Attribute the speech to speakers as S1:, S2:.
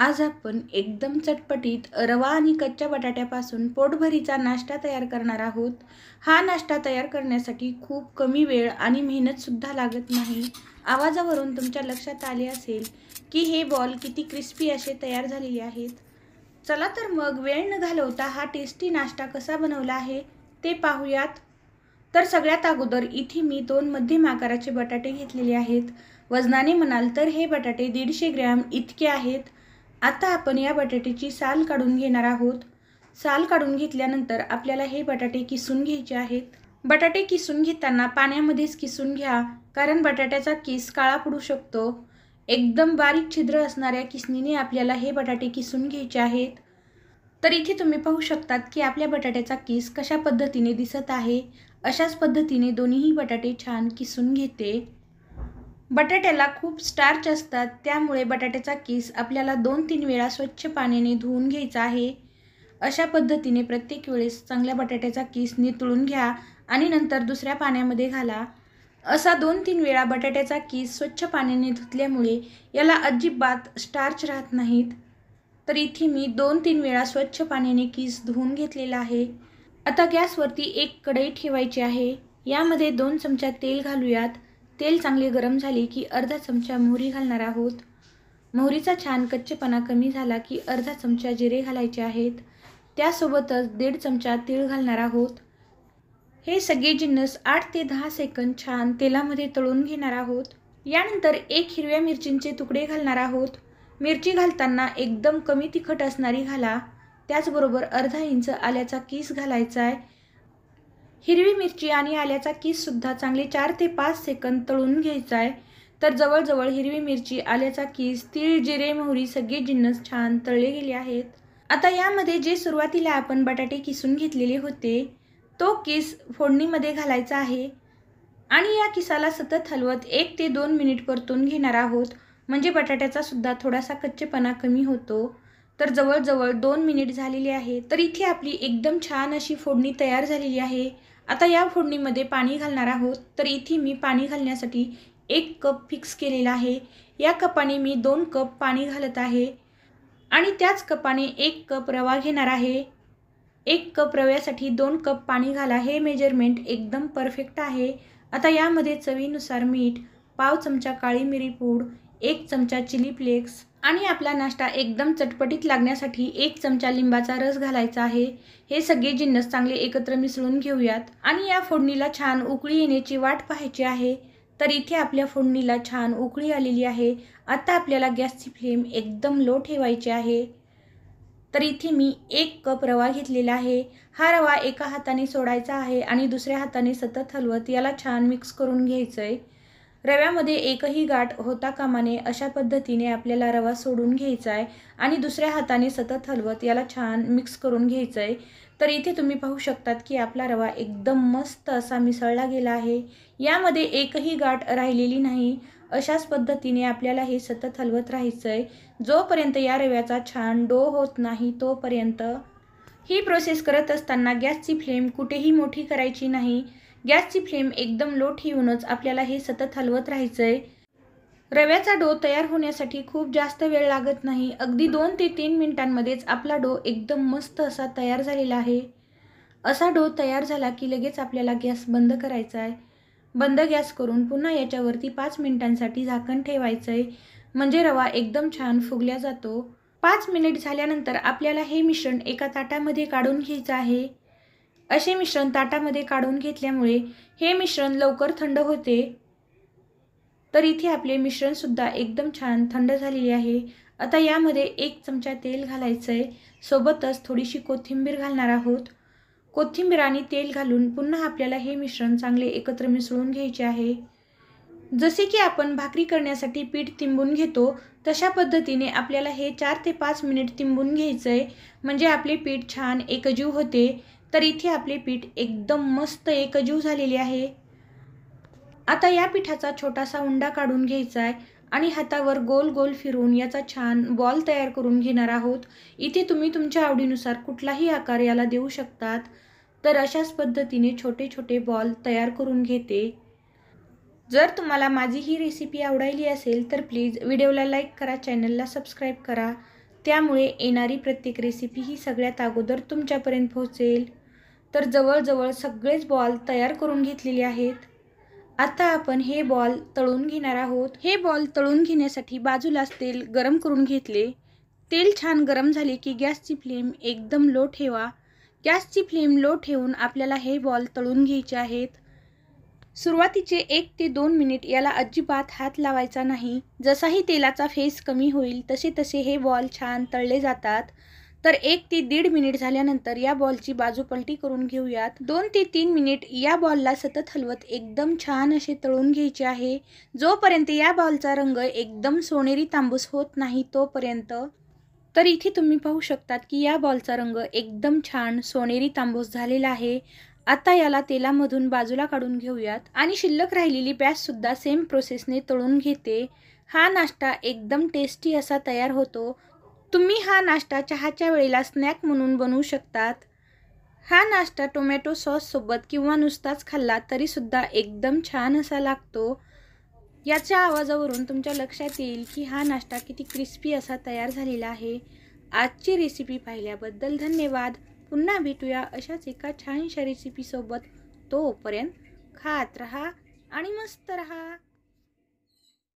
S1: आज आपण एकदम चटपटीत रवा आणि कच्च्या बटाट्यापासून पोटभरीचा नाश्ता तयार करणार आहोत हा नाश्ता तयार करण्यासाठी खूप कमी वेळ आणि मेहनतसुद्धा लागत नाही आवाजावरून तुमच्या लक्षात आले असेल की हे बॉल किती क्रिस्पी असे तयार झालेले आहेत चला तर मग वेळ न घालवता हा टेस्टी नाश्ता कसा बनवला आहे ते पाहूयात तर सगळ्यात अगोदर इथे मी दोन मध्यम आकाराचे बटाटे घेतलेले आहेत वजनाने म्हणाल तर हे बटाटे दीडशे ग्रॅम इतके आहेत आता आपण या बटाट्याची साल काढून घेणार आहोत साल काढून घेतल्यानंतर आपल्याला हे बटाटे किसून घ्यायचे आहेत बटाटे किसून घेताना पाण्यामध्येच किसून घ्या कारण बटाट्याचा किस काळा पडू शकतो एकदम बारीक छिद्र असणाऱ्या किसनीने आपल्याला हे बटाटे किसून घ्यायचे आहेत तर इथे तुम्ही पाहू शकतात की आपल्या बटाट्याचा किस कशा पद्धतीने दिसत आहे अशाच पद्धतीने दोन्हीही बटाटे छान किसून घेते बटाट्याला खूप स्टार्च असतात त्यामुळे बटाट्याचा केस आपल्याला दोन तीन वेळा स्वच्छ पाण्याने धुवून घ्यायचा आहे अशा पद्धतीने प्रत्येक वेळेस चांगल्या बटाट्याचा केस नितळून घ्या आणि नंतर दुसऱ्या पाण्यामध्ये घाला असा दोन तीन वेळा बटाट्याचा केस स्वच्छ पाण्याने धुतल्यामुळे याला अजिबात स्टार्च राहत नाहीत तर इथे मी दोन तीन वेळा स्वच्छ पाण्याने केस धुवून घेतलेला आहे आता गॅसवरती एक कढई ठेवायची आहे यामध्ये दोन चमचा तेल घालूयात तेल चांगले गरम झाले की अर्धा चमचा मोहरी घालणार आहोत मोहरीचा छान कच्चेपणा कमी झाला की अर्धा चमचा जिरे घालायचे आहेत त्यासोबतच दीड चमचा तीळ घालणार आहोत हे सगळे जिन्नस आठ ते दहा सेकंद छान तेलामध्ये तळून घेणार आहोत यानंतर एक हिरव्या मिरचींचे तुकडे घालणार आहोत मिरची घालताना एकदम कमी तिखट असणारी घाला त्याचबरोबर अर्धा इंच आल्याचा कीस घालायचा आहे हिरवी मिरची आणि आल्याचा किससुद्धा चांगले चार ते पाच सेकंद तळून घ्यायचा आहे तर जवळजवळ हिरवी मिरची आल्याचा किस तीळ जिरे मोहरी सगळे जिन्नस छान तळले गेले आहेत आता यामध्ये जे सुरुवातीला आपण बटाटे किसून घेतलेले होते तो किस फोडणीमध्ये घालायचा आहे आणि या किसाला सतत हलवत एक ते दोन मिनिट परतून घेणार आहोत म्हणजे बटाट्याचा सुद्धा थोडासा कच्चेपणा कमी होतो तर जवळजवळ दोन मिनिट झालेली आहे तर इथे आपली एकदम छान अशी फोडणी तयार झालेली आहे आता या फोडणीमध्ये पाणी घालणार आहोत तर इथे मी पाणी घालण्यासाठी एक कप फिक्स केलेला आहे या कपाने मी दोन कप पाणी घालत आहे आणि त्याच कपाने एक कप रवा घेणार आहे एक कप रव्यासाठी दोन कप पाणी घाला हे मेजरमेंट एकदम परफेक्ट आहे आता यामध्ये चवीनुसार मीठ पाव चमचा काळी मिरी पूड एक चमचा चिली फ्लेक्स आणि आपला नाश्ता एकदम चटपटीत लागण्यासाठी एक चमचा लिंबाचा रस घालायचा आहे हे सगळे जिन्नस चांगले एकत्र मिसळून घेऊयात आणि या फोडणीला छान उकळी येण्याची वाट पाहायची आहे तर इथे आपल्या फोडणीला छान उकळी आलेली आहे आता आपल्याला गॅसची फ्लेम एकदम लो ठेवायची आहे तर इथे मी एक कप रवा घेतलेला आहे हा रवा एका हाताने सोडायचा आहे आणि दुसऱ्या हाताने सतत हलवत याला छान मिक्स करून घ्यायचं आहे रव्यामध्ये एकही गाठ होता कामा नये अशा पद्धतीने आपल्याला रवा सोडून घ्यायचा आहे आणि दुसऱ्या हाताने सतत हलवत याला छान मिक्स करून घ्यायचं आहे तर इथे तुम्ही पाहू शकतात की आपला रवा एकदम मस्त असा मिसळला गेला आहे यामध्ये एकही गाठ राहिलेली नाही अशाच पद्धतीने आपल्याला हे सतत हलवत राहायचं आहे जोपर्यंत या रव्याचा छान डो होत नाही तोपर्यंत ही प्रोसेस करत असताना गॅसची फ्लेम कुठेही मोठी करायची नाही गॅसची फ्लेम एकदम लो ठेवूनच आपल्याला हे सतत हलवत राहायचं आहे रव्याचा डो तयार होण्यासाठी खूप जास्त वेळ लागत नाही अगदी दोन ते तीन मिनिटांमध्येच आपला डो एकदम मस्त असा तयार झालेला आहे असा डो तयार झाला की लगेच आपल्याला गॅस बंद करायचा आहे बंद गॅस करून पुन्हा याच्यावरती पाच मिनिटांसाठी झाकण ठेवायचं आहे म्हणजे रवा एकदम छान फुगल्या जातो पाच मिनिट झाल्यानंतर आपल्याला हे मिश्रण एका ताटामध्ये काढून घ्यायचं आहे असे मिश्रण ताटामध्ये काढून घेतल्यामुळे हे मिश्रण लवकर थंड होते तर इथे आपले मिश्रणसुद्धा एकदम छान थंड झालेले आहे आता यामध्ये एक चमचा तेल घालायचं आहे सोबतच थोडीशी कोथिंबीर घालणार आहोत कोथिंबीर आणि तेल घालून पुन्हा आपल्याला हे मिश्रण चांगले एकत्र मिसळून घ्यायचे आहे जसे की आपण भाकरी करण्यासाठी पीठ तिंबून घेतो तशा पद्धतीने आपल्याला हे चार ते पाच मिनिट तिंबून घ्यायचं आहे म्हणजे आपले पीठ छान एकजीव होते तर इथे आपले पीठ एकदम मस्त एकजीव झालेले आहे आता या पिठाचा छोटासा उंडा काढून घ्यायचा आहे आणि हातावर गोल गोल फिरून याचा छान बॉल तयार करून घेणार आहोत इथे तुम्ही तुमच्या आवडीनुसार कुठलाही आकार याला देऊ शकतात तर अशाच पद्धतीने छोटे छोटे बॉल तयार करून घेते जर तुम्हाला माझी ही रेसिपी आवडायली असेल तर प्लीज व्हिडिओला लाईक करा चॅनलला सबस्क्राईब करा त्यामुळे येणारी प्रत्येक रेसिपी ही सगळ्यात अगोदर तुमच्यापर्यंत पोहोचेल तर जवळजवळ सगळेच बॉल तयार करून घेतलेले आहेत आता आपण हे बॉल तळून घेणार आहोत हे बॉल तळून घेण्यासाठी बाजूलाच तेल गरम करून घेतले तेल छान गरम झाले की गॅसची फ्लेम एकदम लो ठेवा गॅसची फ्लेम लो ठेवून आपल्याला हे बॉल तळून घ्यायचे आहेत सुरुवातीचे एक ते दोन मिनिट याला अजिबात हात लावायचा नाही जसाही तेलाचा फेस कमी होईल तसे तसे हे बॉल छान तळले जातात तर एक ते दीड मिनिट झाल्यानंतर या बॉलची बाजू पलटी करून घेऊयात दोन ते तीन मिनिट या बॉलला सतत हलवत एकदम छान असे तळून घ्यायचे आहे जोपर्यंत या बॉलचा रंग एकदम सोनेरी तांबूस होत नाही तोपर्यंत तर इथे तुम्ही पाहू शकतात की या बॉलचा रंग एकदम छान सोनेरी तांबूस झालेला आहे आता याला तेलामधून बाजूला काढून घेऊयात आणि शिल्लक राहिलेली बॅचसुद्धा सेम प्रोसेसने तळून घेते हा नाश्ता एकदम टेस्टी असा तयार होतो तुम्ही हा नाश्ता चहाच्या वेळेला स्नॅक म्हणून बनवू शकतात हा नाश्ता टोमॅटो सॉससोबत किंवा नुसताच खाल्ला तरीसुद्धा एकदम छान असा लागतो याच्या आवाजावरून तुमच्या लक्षात येईल की हा नाश्ता किती क्रिस्पी असा तयार झालेला आहे आजची रेसिपी पाहिल्याबद्दल धन्यवाद पुन्हा भेटूया अशाच एका छानशा रेसिपीसोबत तोपर्यंत खात राहा आणि मस्त रहा